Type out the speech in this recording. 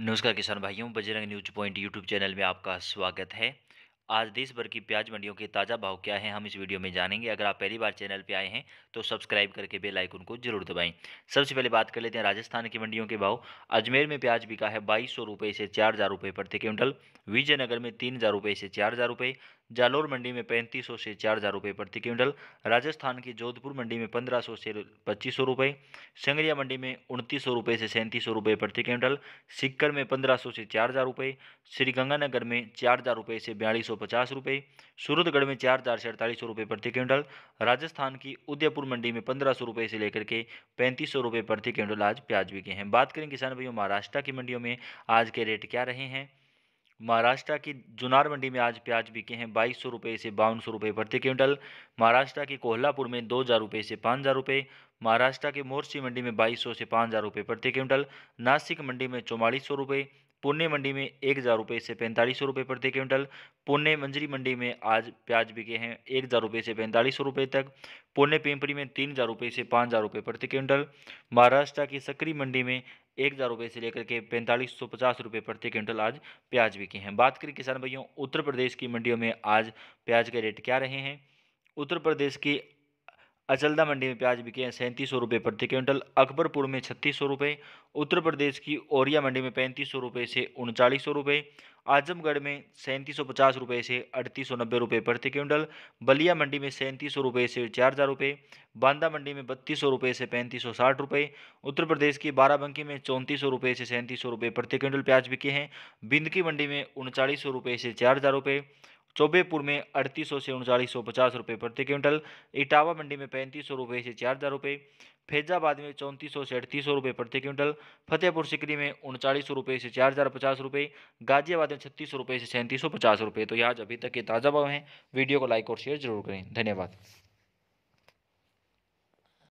नमस्कार किसान भाइयों Bajrang news point YouTube channel में आपका स्वागत है आज देश भर की प्याज मंडियों के ताज़ा भाव क्या हैं हम इस वीडियो में जानेंगे अगर आप पहली बार चैनल पे आए हैं तो सब्सक्राइब करके बेल आइकन को जरूर दबाएं सबसे पहले बात कर लेते हैं राजस्थान की मंडियों के भाव अजमेर में प्याज बिका है बाईस सौ रुपये से चार हज़ार रुपये प्रति क्विंटल विजयनगर में तीन हज़ार रुपये से चार हज़ार रुपये जालोर मंडी में पैंतीस सौ से चार हज़ार रुपये प्रति क्विंटल राजस्थान की जोधपुर मंडी में पंद्रह सौ से पच्चीस सौ रुपये संगरिया मंडी में उनतीस सौ रुपये से सैंतीस सौ रुपये प्रति क्विंटल सिक्कर में पंद्रह सौ से चार हज़ार रुपये श्रीगंगानगर में चार हज़ार रुपये से बयालीस सौ पचास रुपये सूरतगढ़ में चार हज़ार से अड़तालीस सौ रुपये प्रति क्विंटल राजस्थान की उदयपुर मंडी में पंद्रह सौ रुपये से लेकर के पैंतीस सौ रुपये प्रति क्विंटल आज प्याज बिके हैं बात करें किसान भाइयों महाराष्ट्र की मंडियों में आज के रेट क्या रहे हैं महाराष्ट्र की जुनार मंडी में आज प्याज बिके हैं बाईस सौ रुपये से बावन सौ रुपये प्रति क्विंटल महाराष्ट्र के कोहलापुर में दो हज़ार रुपये से पाँच हज़ार रुपये महाराष्ट्र के मोर्सी मंडी में बाईस सौ से पाँच हज़ार रुपये प्रति क्विंटल नासिक मंडी में चौवालीस सौ रुपये पुणे मंडी में एक हज़ार रुपये से पैंतालीस सौ रुपये प्रति क्विंटल पुणे मंजरी मंडी में आज प्याज बिके हैं एक हज़ार रुपये से पैंतालीस सौ रुपये तक पुणे पिंपरी में तीन हज़ार रुपये से पाँच हज़ार रुपये प्रति क्विंटल महाराष्ट्र की सकरी मंडी में एक हज़ार रुपये से लेकर के पैंतालीस सौ पचास रुपये प्रति क्विंटल आज प्याज बिके हैं बात करें किसान भाइयों उत्तर प्रदेश की मंडियों में आज प्याज के रेट क्या रहे हैं उत्तर प्रदेश की अचलदा मंडी में प्याज बिके हैं सैंतीस सौ रुपये प्रति क्विंटल अकबरपुर में छत्तीस सौ रुपये उत्तर प्रदेश की औरिया मंडी में पैंतीस सौ रुपये से उनचालीस सौ रुपये आजमगढ़ में सैंतीस सौ पचास रुपये से अड़तीस सौ नब्बे रुपये प्रति क्विंटल बलिया मंडी में सैंतीस सौ रुपये से चार हज़ार रुपये बांदा मंडी में बत्तीस सौ रुपये से पैंतीस सौ साठ रुपये उत्तर प्रदेश की बाराबंकी में चौंतीस सौ रुपये से सैंतीस सौ रुपये प्रति क्विंटल प्याज बिके हैं बिंदकी मंडी में उनचालीस सौ रुपये से चार हज़ार रुपये चौबेपुर में अड़तीस सौ से उनचालीस सौ पचास रुपये प्रति क्विंटल इटावा मंडी में पैंतीस सौ रुपये से चार हज़ार रुपये फैजाबाद में चौंतीस सौ से अड़तीस सौ रुपये प्रति क्विंटल फतेहपुर सिकरी में उनचालीस सौ रुपये से चार हज़ार पचास रुपये गाजियाबाद में छत्तीस सौ रुपये से सैंतीस सौ पचास रुपये तो यहाँ आज अभी तक के ताज़ा भाव हैं वीडियो को लाइक और शेयर जरूर करें धन्यवाद